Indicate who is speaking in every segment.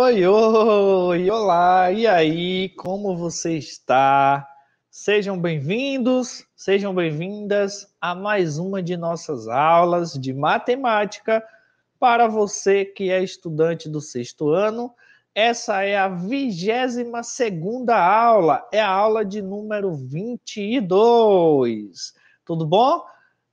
Speaker 1: Oi, oi, olá, e aí, como você está? Sejam bem-vindos, sejam bem-vindas a mais uma de nossas aulas de matemática para você que é estudante do sexto ano. Essa é a 22 segunda aula, é a aula de número 22. Tudo bom?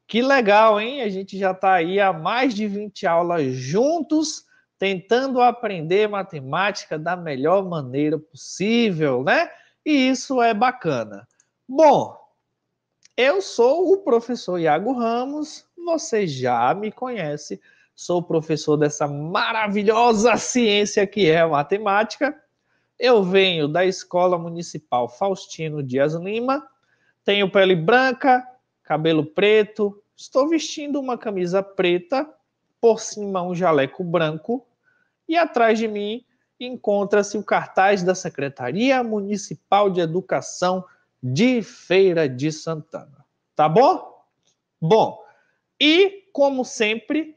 Speaker 1: Que legal, hein? A gente já está aí há mais de 20 aulas juntos tentando aprender matemática da melhor maneira possível, né? E isso é bacana. Bom, eu sou o professor Iago Ramos, você já me conhece, sou professor dessa maravilhosa ciência que é a matemática. Eu venho da Escola Municipal Faustino Dias Lima, tenho pele branca, cabelo preto, estou vestindo uma camisa preta, por cima um jaleco branco, e atrás de mim encontra-se o cartaz da Secretaria Municipal de Educação de Feira de Santana. Tá bom? Bom, e como sempre,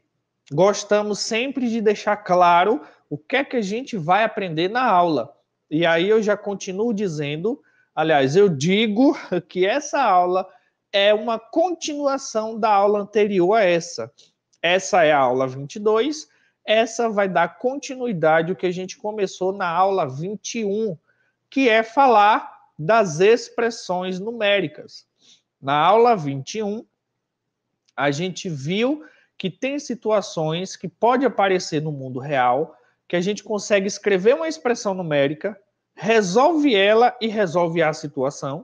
Speaker 1: gostamos sempre de deixar claro o que é que a gente vai aprender na aula. E aí eu já continuo dizendo, aliás, eu digo que essa aula é uma continuação da aula anterior a essa. Essa é a aula 22 essa vai dar continuidade ao que a gente começou na aula 21, que é falar das expressões numéricas. Na aula 21, a gente viu que tem situações que pode aparecer no mundo real, que a gente consegue escrever uma expressão numérica, resolve ela e resolve a situação,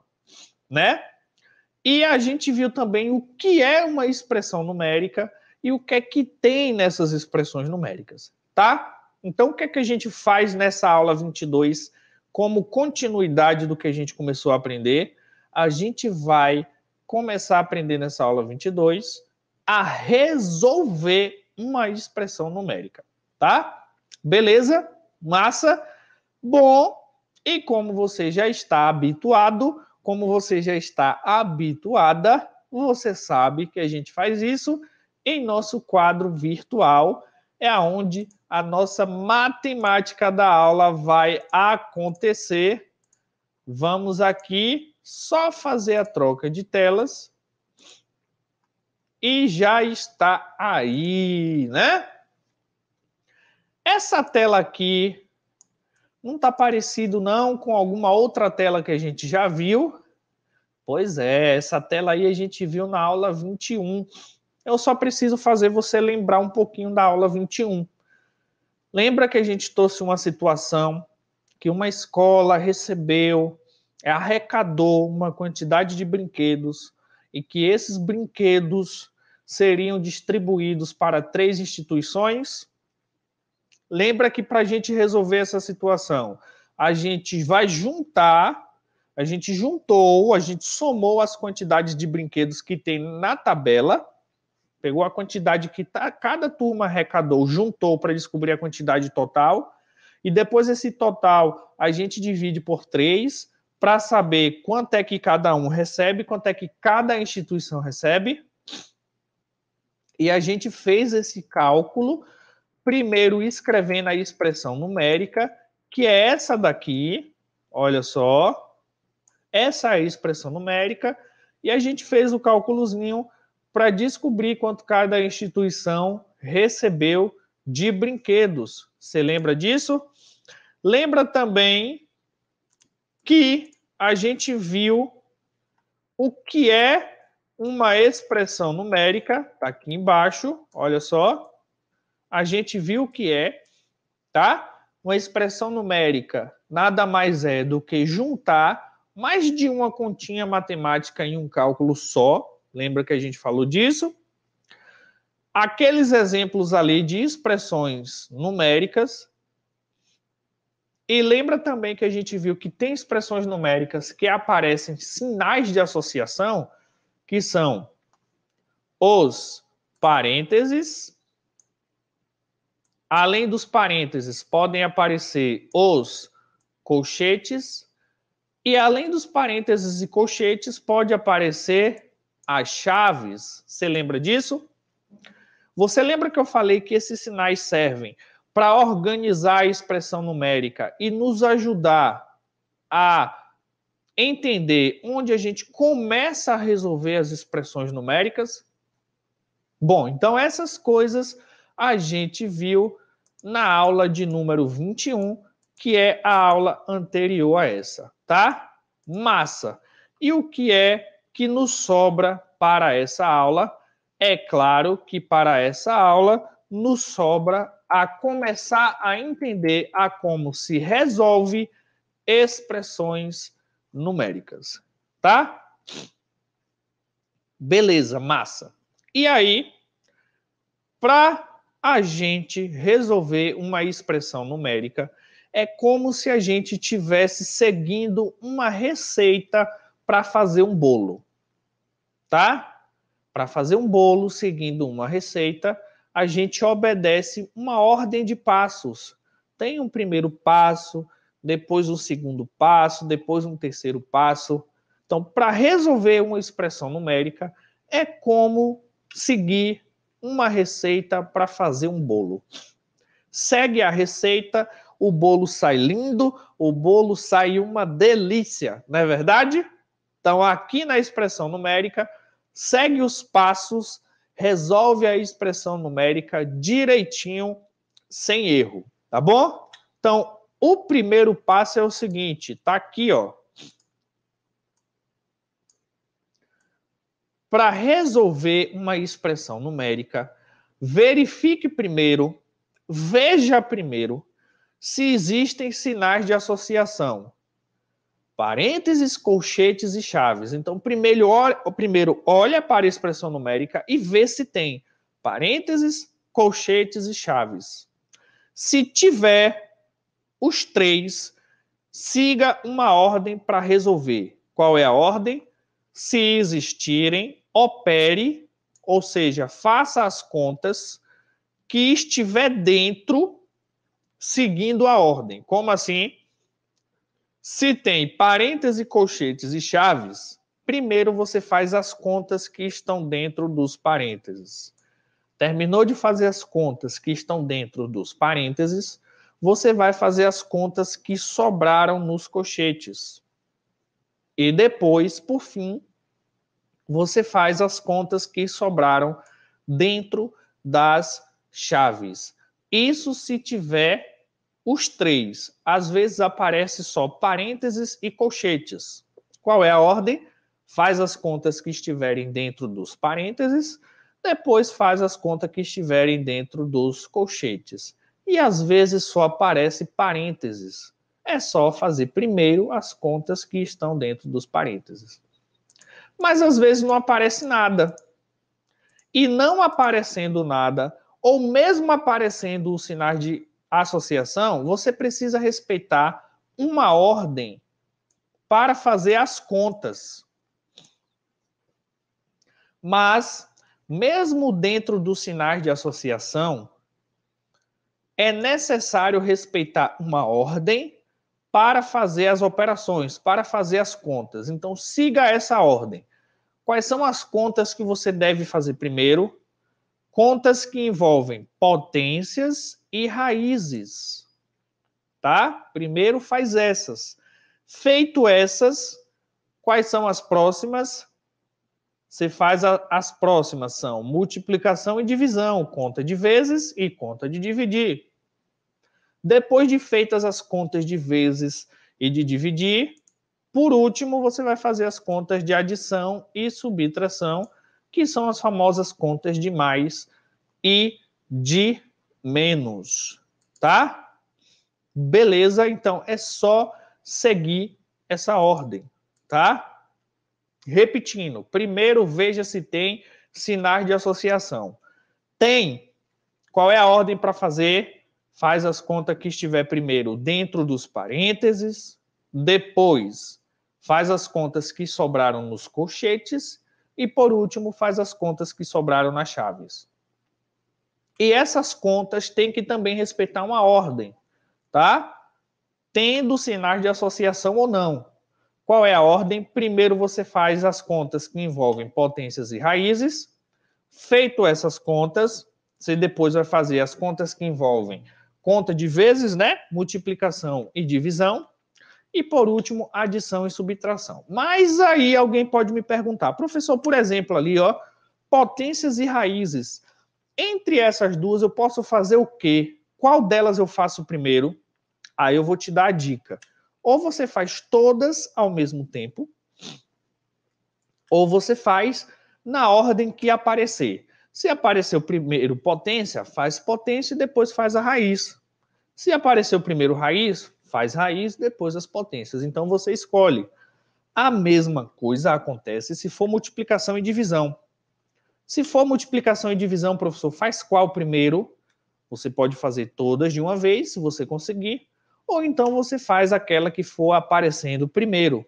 Speaker 1: né? E a gente viu também o que é uma expressão numérica, e o que é que tem nessas expressões numéricas, tá? Então, o que é que a gente faz nessa aula 22 como continuidade do que a gente começou a aprender? A gente vai começar a aprender nessa aula 22 a resolver uma expressão numérica, tá? Beleza? Massa? Bom, e como você já está habituado, como você já está habituada, você sabe que a gente faz isso em nosso quadro virtual, é onde a nossa matemática da aula vai acontecer. Vamos aqui só fazer a troca de telas. E já está aí, né? Essa tela aqui não está parecido não com alguma outra tela que a gente já viu. Pois é, essa tela aí a gente viu na aula 21. Eu só preciso fazer você lembrar um pouquinho da aula 21. Lembra que a gente trouxe uma situação que uma escola recebeu, é, arrecadou uma quantidade de brinquedos e que esses brinquedos seriam distribuídos para três instituições? Lembra que para a gente resolver essa situação, a gente vai juntar, a gente juntou, a gente somou as quantidades de brinquedos que tem na tabela pegou a quantidade que tá, cada turma arrecadou, juntou para descobrir a quantidade total, e depois esse total a gente divide por três para saber quanto é que cada um recebe, quanto é que cada instituição recebe. E a gente fez esse cálculo primeiro escrevendo a expressão numérica, que é essa daqui, olha só, essa é a expressão numérica, e a gente fez o cálculozinho para descobrir quanto cada instituição recebeu de brinquedos. Você lembra disso? Lembra também que a gente viu o que é uma expressão numérica, tá aqui embaixo, olha só. A gente viu o que é, tá? Uma expressão numérica nada mais é do que juntar mais de uma continha matemática em um cálculo só, Lembra que a gente falou disso? Aqueles exemplos ali de expressões numéricas. E lembra também que a gente viu que tem expressões numéricas que aparecem sinais de associação, que são os parênteses. Além dos parênteses, podem aparecer os colchetes. E além dos parênteses e colchetes, pode aparecer as chaves. Você lembra disso? Você lembra que eu falei que esses sinais servem para organizar a expressão numérica e nos ajudar a entender onde a gente começa a resolver as expressões numéricas? Bom, então essas coisas a gente viu na aula de número 21, que é a aula anterior a essa, tá? Massa. E o que é que nos sobra para essa aula. É claro que para essa aula nos sobra a começar a entender a como se resolve expressões numéricas, tá? Beleza, massa. E aí, para a gente resolver uma expressão numérica, é como se a gente tivesse seguindo uma receita para fazer um bolo tá? Para fazer um bolo seguindo uma receita, a gente obedece uma ordem de passos. Tem um primeiro passo, depois um segundo passo, depois um terceiro passo. Então, para resolver uma expressão numérica, é como seguir uma receita para fazer um bolo. Segue a receita, o bolo sai lindo, o bolo sai uma delícia, não é verdade? Então, aqui na expressão numérica, segue os passos, resolve a expressão numérica direitinho, sem erro, tá bom? Então, o primeiro passo é o seguinte, tá aqui, ó. Para resolver uma expressão numérica, verifique primeiro, veja primeiro se existem sinais de associação parênteses, colchetes e chaves. Então, primeiro, primeiro olha para a expressão numérica e vê se tem parênteses, colchetes e chaves. Se tiver os três, siga uma ordem para resolver. Qual é a ordem? Se existirem, opere, ou seja, faça as contas que estiver dentro, seguindo a ordem. Como assim? Se tem parênteses, colchetes e chaves, primeiro você faz as contas que estão dentro dos parênteses. Terminou de fazer as contas que estão dentro dos parênteses, você vai fazer as contas que sobraram nos colchetes. E depois, por fim, você faz as contas que sobraram dentro das chaves. Isso se tiver os três, às vezes aparece só parênteses e colchetes. Qual é a ordem? Faz as contas que estiverem dentro dos parênteses, depois faz as contas que estiverem dentro dos colchetes. E às vezes só aparece parênteses. É só fazer primeiro as contas que estão dentro dos parênteses. Mas às vezes não aparece nada. E não aparecendo nada, ou mesmo aparecendo os sinais de associação, você precisa respeitar uma ordem para fazer as contas. Mas, mesmo dentro dos sinais de associação, é necessário respeitar uma ordem para fazer as operações, para fazer as contas. Então, siga essa ordem. Quais são as contas que você deve fazer primeiro? Contas que envolvem potências e raízes. Tá? Primeiro faz essas. Feito essas, quais são as próximas? Você faz a, as próximas são multiplicação e divisão, conta de vezes e conta de dividir. Depois de feitas as contas de vezes e de dividir, por último, você vai fazer as contas de adição e subtração, que são as famosas contas de mais e de menos, tá? Beleza, então é só seguir essa ordem, tá? Repetindo, primeiro veja se tem sinais de associação. Tem. Qual é a ordem para fazer? Faz as contas que estiver primeiro dentro dos parênteses, depois faz as contas que sobraram nos colchetes e por último faz as contas que sobraram nas chaves. E essas contas têm que também respeitar uma ordem, tá? Tendo sinais de associação ou não. Qual é a ordem? Primeiro você faz as contas que envolvem potências e raízes. Feito essas contas, você depois vai fazer as contas que envolvem conta de vezes, né? Multiplicação e divisão. E por último, adição e subtração. Mas aí alguém pode me perguntar, professor, por exemplo, ali, ó, potências e raízes entre essas duas eu posso fazer o quê? Qual delas eu faço primeiro? Aí eu vou te dar a dica. Ou você faz todas ao mesmo tempo, ou você faz na ordem que aparecer. Se apareceu primeiro potência, faz potência e depois faz a raiz. Se apareceu primeiro raiz, faz raiz, depois as potências. Então você escolhe. A mesma coisa acontece se for multiplicação e divisão. Se for multiplicação e divisão, professor, faz qual primeiro? Você pode fazer todas de uma vez, se você conseguir, ou então você faz aquela que for aparecendo primeiro.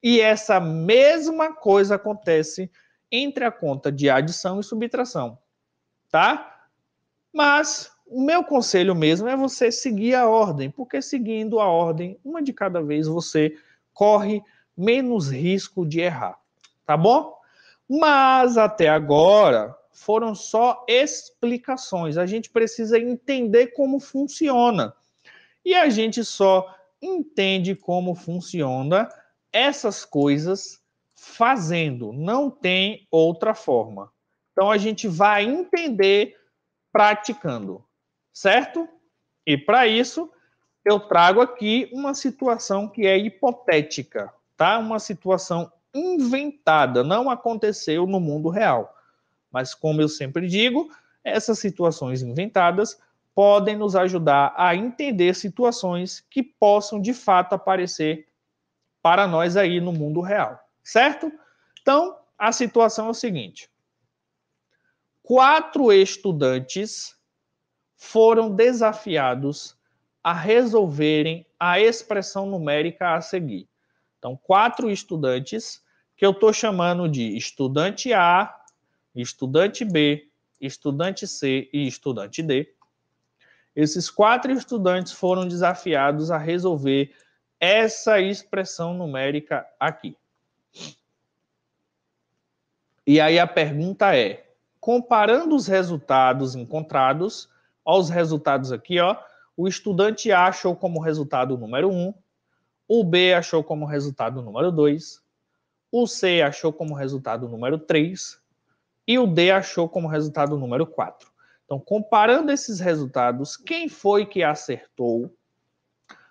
Speaker 1: E essa mesma coisa acontece entre a conta de adição e subtração, tá? Mas o meu conselho mesmo é você seguir a ordem, porque seguindo a ordem, uma de cada vez, você corre menos risco de errar, tá bom? Mas até agora foram só explicações. A gente precisa entender como funciona. E a gente só entende como funciona essas coisas fazendo, não tem outra forma. Então a gente vai entender praticando, certo? E para isso, eu trago aqui uma situação que é hipotética, tá? Uma situação inventada, não aconteceu no mundo real. Mas, como eu sempre digo, essas situações inventadas podem nos ajudar a entender situações que possam de fato aparecer para nós aí no mundo real, certo? Então, a situação é o seguinte: quatro estudantes foram desafiados a resolverem a expressão numérica a seguir. Então, quatro estudantes que eu estou chamando de estudante A, estudante B, estudante C e estudante D. Esses quatro estudantes foram desafiados a resolver essa expressão numérica aqui. E aí a pergunta é: comparando os resultados encontrados aos resultados aqui, ó, o estudante A achou como resultado o número 1, o B achou como resultado número 2. O C achou como resultado número 3. E o D achou como resultado número 4. Então, comparando esses resultados, quem foi que acertou?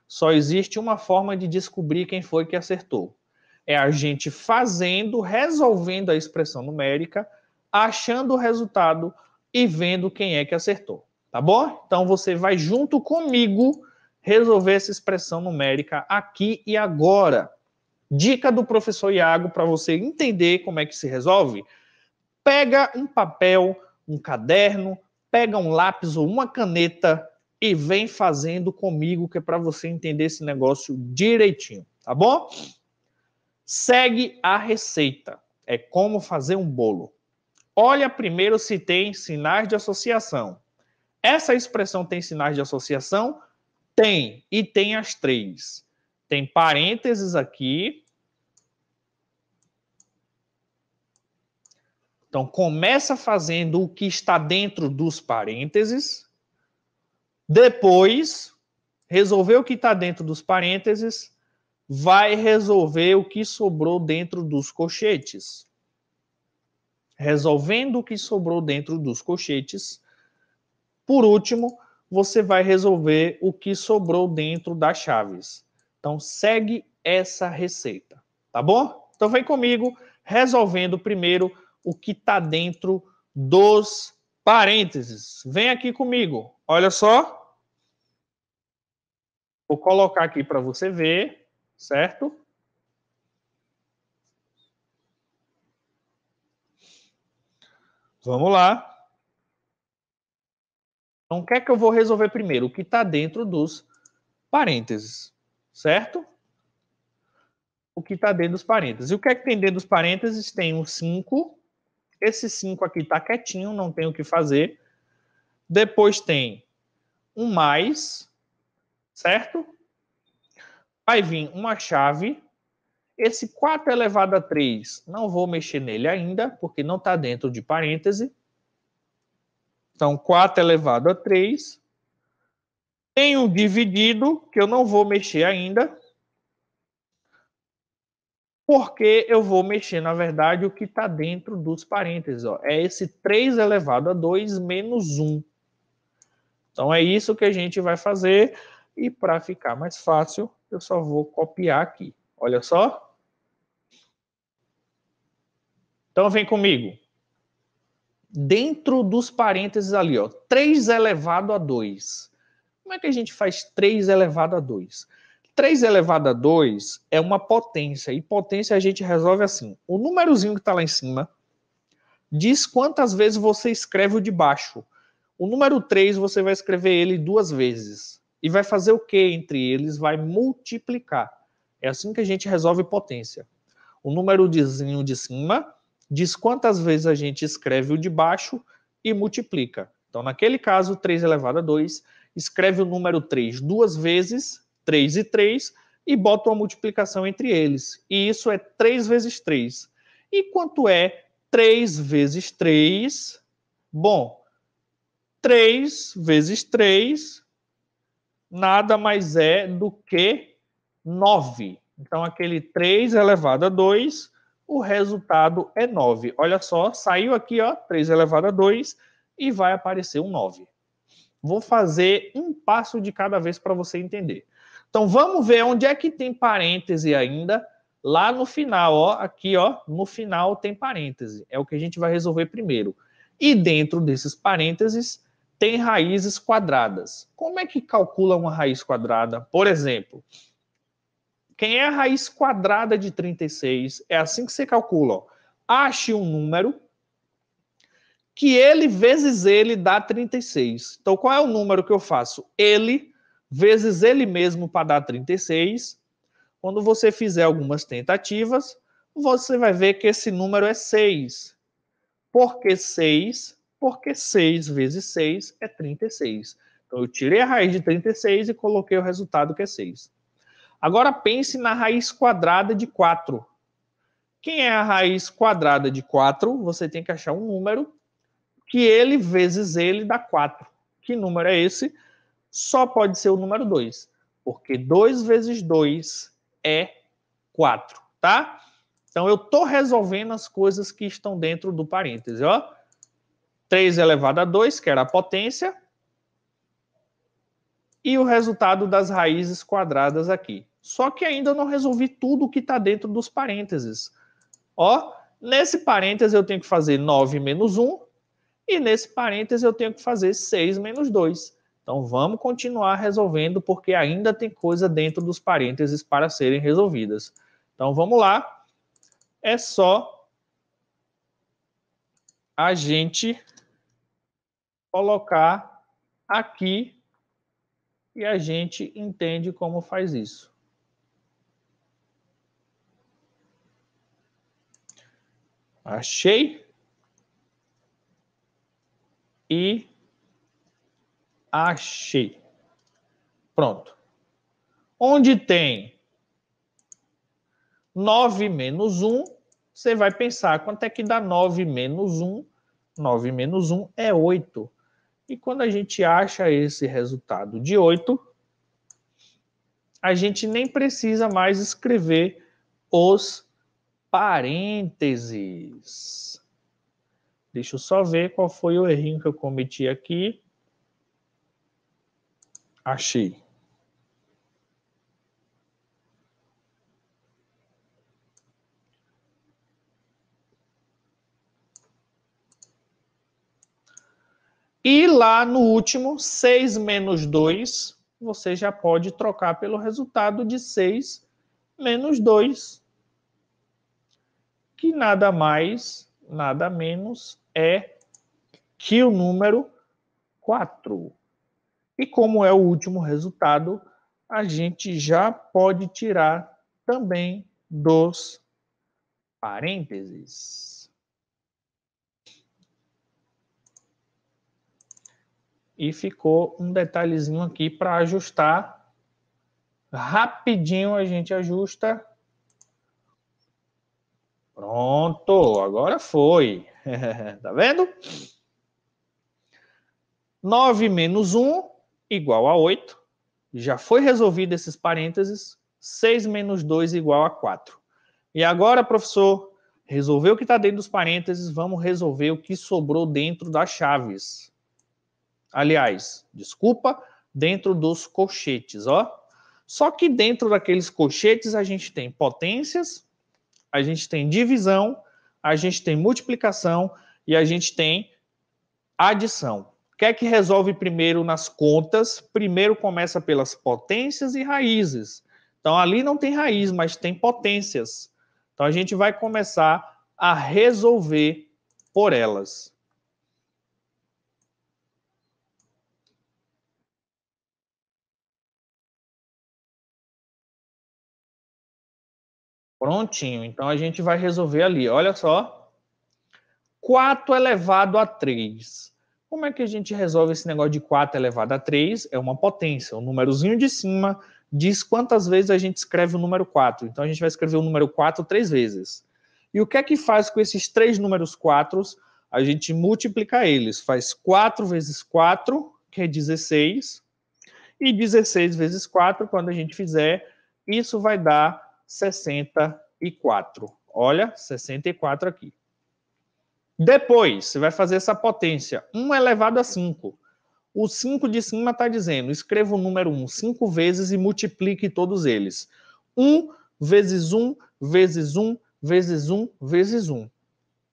Speaker 1: Só existe uma forma de descobrir quem foi que acertou. É a gente fazendo, resolvendo a expressão numérica, achando o resultado e vendo quem é que acertou. Tá bom? Então você vai junto comigo resolver essa expressão numérica aqui e agora. Dica do professor Iago para você entender como é que se resolve: pega um papel, um caderno, pega um lápis ou uma caneta e vem fazendo comigo que é para você entender esse negócio direitinho, tá bom? Segue a receita. É como fazer um bolo. Olha primeiro se tem sinais de associação. Essa expressão tem sinais de associação? Tem, e tem as três. Tem parênteses aqui. Então, começa fazendo o que está dentro dos parênteses. Depois, resolver o que está dentro dos parênteses, vai resolver o que sobrou dentro dos cochetes. Resolvendo o que sobrou dentro dos cochetes. Por último, você vai resolver o que sobrou dentro das chaves. Então, segue essa receita, tá bom? Então, vem comigo resolvendo primeiro o que está dentro dos parênteses. Vem aqui comigo, olha só. Vou colocar aqui para você ver, certo? Vamos lá. Então, o que é que eu vou resolver primeiro? O que está dentro dos parênteses, certo? O que está dentro dos parênteses. E o que é que tem dentro dos parênteses? Tem um 5. Esse 5 aqui está quietinho, não tem o que fazer. Depois tem um mais, certo? Vai vir uma chave. Esse 4 elevado a 3, não vou mexer nele ainda, porque não está dentro de parêntese. Então, 4 elevado a 3. Tem um dividido, que eu não vou mexer ainda. Porque eu vou mexer, na verdade, o que está dentro dos parênteses. Ó. É esse 3 elevado a 2 menos 1. Então, é isso que a gente vai fazer. E para ficar mais fácil, eu só vou copiar aqui. Olha só. Então, vem comigo dentro dos parênteses ali, ó, 3 elevado a 2. Como é que a gente faz 3 elevado a 2? 3 elevado a 2 é uma potência, e potência a gente resolve assim. O númerozinho que está lá em cima diz quantas vezes você escreve o de baixo. O número 3 você vai escrever ele duas vezes. E vai fazer o que entre eles? Vai multiplicar. É assim que a gente resolve potência. O númerozinho de cima diz quantas vezes a gente escreve o de baixo e multiplica. Então, naquele caso, 3 elevado a 2, escreve o número 3 duas vezes, 3 e 3, e bota uma multiplicação entre eles. E isso é 3 vezes 3. E quanto é 3 vezes 3? Bom, 3 vezes 3 nada mais é do que 9. Então, aquele 3 elevado a 2 o resultado é 9. Olha só, saiu aqui, ó, 3 elevado a 2 e vai aparecer um 9. Vou fazer um passo de cada vez para você entender. Então vamos ver onde é que tem parêntese ainda. Lá no final, ó, aqui, ó, no final tem parêntese. É o que a gente vai resolver primeiro. E dentro desses parênteses tem raízes quadradas. Como é que calcula uma raiz quadrada? Por exemplo, quem é a raiz quadrada de 36? É assim que você calcula. Ó. Ache um número que ele vezes ele dá 36. Então, qual é o número que eu faço? Ele vezes ele mesmo para dar 36. Quando você fizer algumas tentativas, você vai ver que esse número é 6. Por que 6? Porque 6 vezes 6 é 36. Então, eu tirei a raiz de 36 e coloquei o resultado que é 6. Agora pense na raiz quadrada de 4. Quem é a raiz quadrada de 4? Você tem que achar um número que ele vezes ele dá 4. Que número é esse? Só pode ser o número 2, porque 2 vezes 2 é 4, tá? Então eu estou resolvendo as coisas que estão dentro do parêntese, ó. 3 elevado a 2, que era a potência, e o resultado das raízes quadradas aqui. Só que ainda não resolvi tudo o que está dentro dos parênteses. Ó, nesse parênteses eu tenho que fazer 9 menos 1, e nesse parênteses eu tenho que fazer 6 menos 2. Então vamos continuar resolvendo, porque ainda tem coisa dentro dos parênteses para serem resolvidas. Então vamos lá. É só a gente colocar aqui e a gente entende como faz isso. Achei. E achei. Pronto. Onde tem 9 menos 1, você vai pensar quanto é que dá 9 menos 1. 9 menos 1 é 8. E quando a gente acha esse resultado de 8, a gente nem precisa mais escrever os parênteses. Deixa eu só ver qual foi o errinho que eu cometi aqui. Achei. E lá no último, 6 menos 2, você já pode trocar pelo resultado de 6 menos 2 que nada mais, nada menos é que o número 4. E como é o último resultado, a gente já pode tirar também dos parênteses. E ficou um detalhezinho aqui para ajustar. Rapidinho a gente ajusta. Pronto, agora foi. tá vendo? 9 menos 1 igual a 8. Já foi resolvido esses parênteses. 6 menos 2 igual a 4. E agora, professor, resolveu o que está dentro dos parênteses, vamos resolver o que sobrou dentro das chaves. Aliás, desculpa, dentro dos colchetes, ó. Só que dentro daqueles colchetes a gente tem potências, a gente tem divisão, a gente tem multiplicação e a gente tem adição. O que é que resolve primeiro nas contas? Primeiro começa pelas potências e raízes. Então ali não tem raiz, mas tem potências. Então a gente vai começar a resolver por elas. Prontinho. Então a gente vai resolver ali. Olha só. 4 elevado a 3. Como é que a gente resolve esse negócio de 4 elevado a 3? É uma potência. O númerozinho de cima diz quantas vezes a gente escreve o número 4. Então a gente vai escrever o número 4 três vezes. E o que é que faz com esses três números 4? A gente multiplica eles. Faz 4 vezes 4, que é 16. E 16 vezes 4, quando a gente fizer, isso vai dar 64. Olha, 64 aqui. Depois, você vai fazer essa potência, 1 elevado a 5. O 5 de cima está dizendo, escreva o número 1 5 vezes e multiplique todos eles. 1 vezes 1, vezes 1, vezes 1, vezes 1.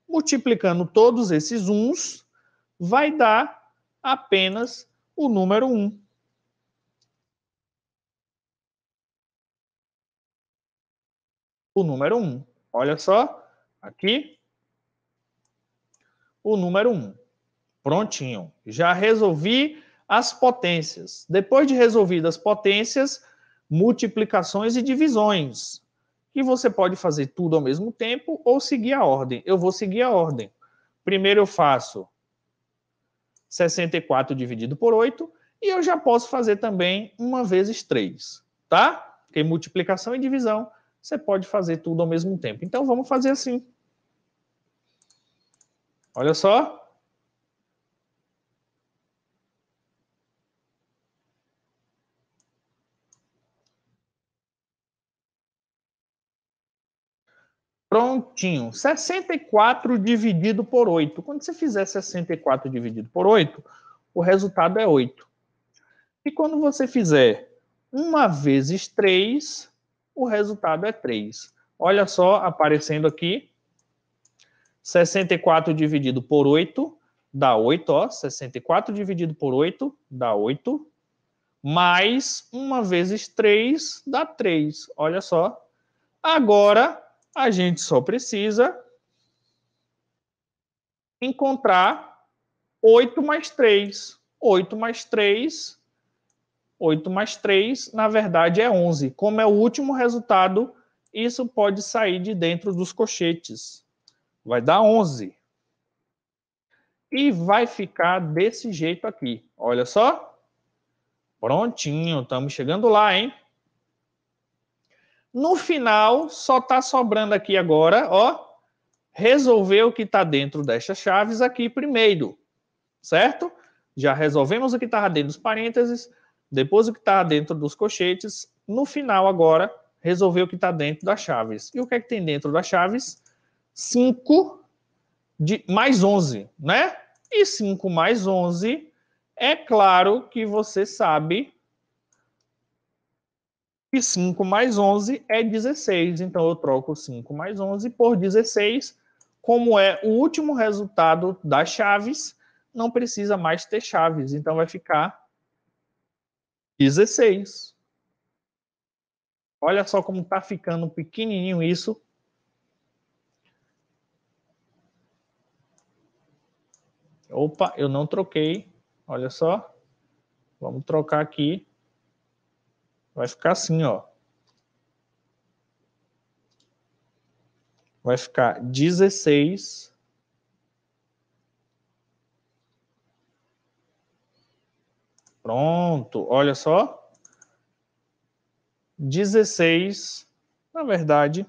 Speaker 1: Multiplicando todos esses uns, vai dar apenas o número 1. o número 1. Olha só, aqui, o número 1. Prontinho. Já resolvi as potências. Depois de resolvidas as potências, multiplicações e divisões. E você pode fazer tudo ao mesmo tempo ou seguir a ordem. Eu vou seguir a ordem. Primeiro eu faço 64 dividido por 8, e eu já posso fazer também uma vezes 3, tá? Porque multiplicação e divisão você pode fazer tudo ao mesmo tempo. Então vamos fazer assim. Olha só. Prontinho. 64 dividido por 8. Quando você fizer 64 dividido por 8, o resultado é 8. E quando você fizer 1 vezes 3, o resultado é 3. Olha só, aparecendo aqui, 64 dividido por 8 dá 8, ó, 64 dividido por 8 dá 8, mais 1 vezes 3 dá 3, olha só. Agora, a gente só precisa encontrar 8 mais 3. 8 mais 3 8 mais 3, na verdade, é 11. Como é o último resultado, isso pode sair de dentro dos cochetes. Vai dar 11. E vai ficar desse jeito aqui. Olha só. Prontinho, estamos chegando lá, hein? No final, só está sobrando aqui agora, ó, resolver o que está dentro destas chaves aqui primeiro, certo? Já resolvemos o que estava dentro dos parênteses, depois o que está dentro dos cochetes, no final agora, resolver o que está dentro das chaves. E o que é que tem dentro das chaves? 5 de, mais 11, né? E 5 mais 11, é claro que você sabe que 5 mais 11 é 16. Então eu troco 5 mais 11 por 16. Como é o último resultado das chaves, não precisa mais ter chaves. Então vai ficar 16. Olha só como está ficando pequenininho isso. Opa, eu não troquei. Olha só. Vamos trocar aqui. Vai ficar assim, ó. Vai ficar 16 Pronto, olha só. 16, na verdade,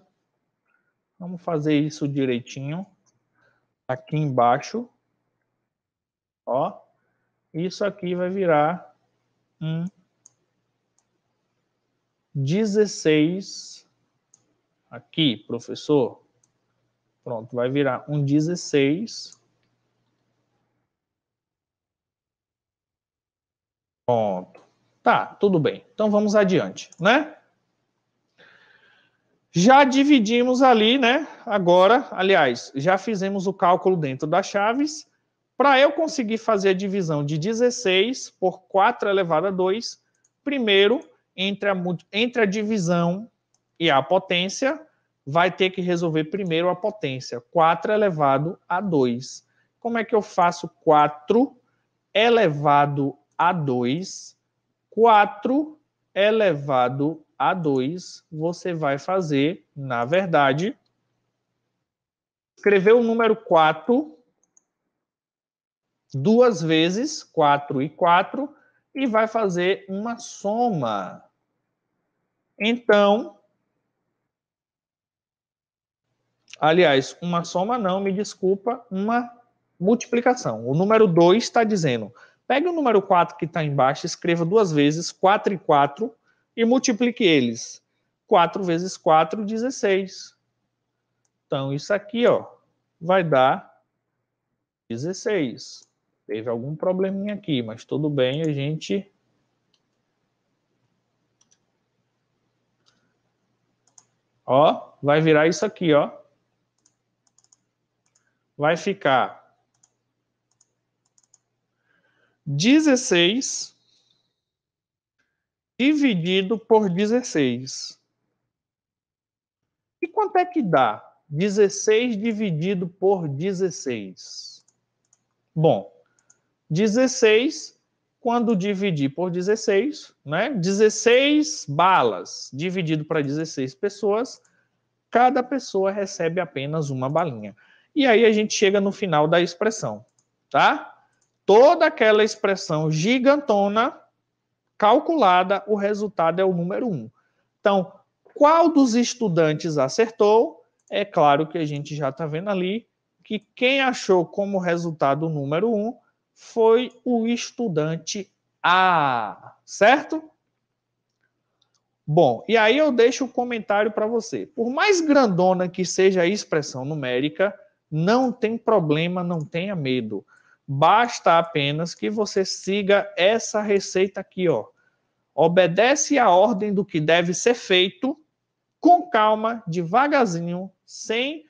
Speaker 1: vamos fazer isso direitinho. Aqui embaixo, ó, isso aqui vai virar um 16 aqui, professor. Pronto, vai virar um 16 Pronto. Tá, tudo bem. Então vamos adiante, né? Já dividimos ali, né? Agora, aliás, já fizemos o cálculo dentro das chaves. Para eu conseguir fazer a divisão de 16 por 4 elevado a 2, primeiro, entre a, entre a divisão e a potência, vai ter que resolver primeiro a potência. 4 elevado a 2. Como é que eu faço 4 elevado a 2, 4 elevado a 2, você vai fazer, na verdade, escrever o número 4 duas vezes, 4 e 4, e vai fazer uma soma. Então, aliás, uma soma não, me desculpa, uma multiplicação. O número 2 está dizendo Pegue o número 4 que está embaixo, escreva duas vezes 4 e 4 e multiplique eles. 4 vezes 4, 16. Então, isso aqui ó, vai dar 16. Teve algum probleminha aqui, mas tudo bem, a gente... Ó, vai virar isso aqui, ó. Vai ficar 16 dividido por 16. E quanto é que dá? 16 dividido por 16. Bom, 16 quando dividir por 16, né? 16 balas dividido para 16 pessoas, cada pessoa recebe apenas uma balinha. E aí a gente chega no final da expressão, tá? toda aquela expressão gigantona calculada, o resultado é o número 1. Um. Então, qual dos estudantes acertou? É claro que a gente já está vendo ali que quem achou como resultado o número 1 um foi o estudante A, certo? Bom, e aí eu deixo o um comentário para você. Por mais grandona que seja a expressão numérica, não tem problema, não tenha medo. Basta apenas que você siga essa receita aqui, ó. Obedece a ordem do que deve ser feito com calma, devagarzinho, sem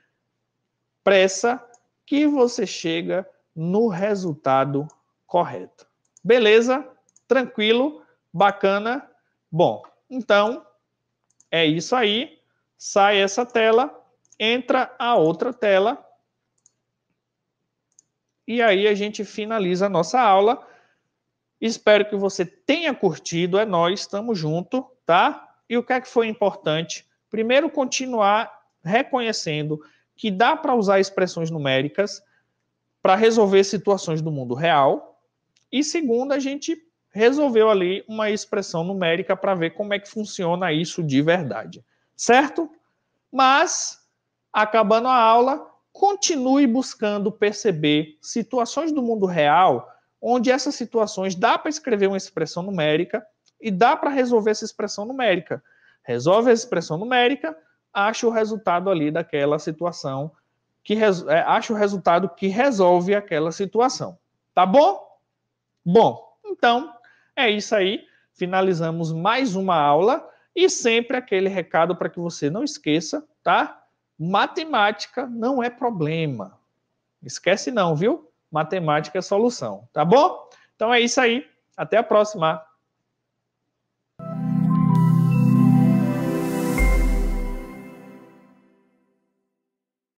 Speaker 1: pressa, que você chega no resultado correto. Beleza? Tranquilo? Bacana? Bom, então é isso aí. Sai essa tela, entra a outra tela e aí a gente finaliza a nossa aula. Espero que você tenha curtido. É nós, estamos junto, tá? E o que é que foi importante? Primeiro, continuar reconhecendo que dá para usar expressões numéricas para resolver situações do mundo real. E segundo, a gente resolveu ali uma expressão numérica para ver como é que funciona isso de verdade, certo? Mas acabando a aula, continue buscando perceber situações do mundo real onde essas situações dá para escrever uma expressão numérica e dá para resolver essa expressão numérica. Resolve a expressão numérica, acha o resultado ali daquela situação que é, acha o resultado que resolve aquela situação. Tá bom? Bom, então é isso aí. Finalizamos mais uma aula e sempre aquele recado para que você não esqueça, tá? Matemática não é problema. Esquece não, viu? Matemática é solução, tá bom? Então é isso aí. Até a próxima.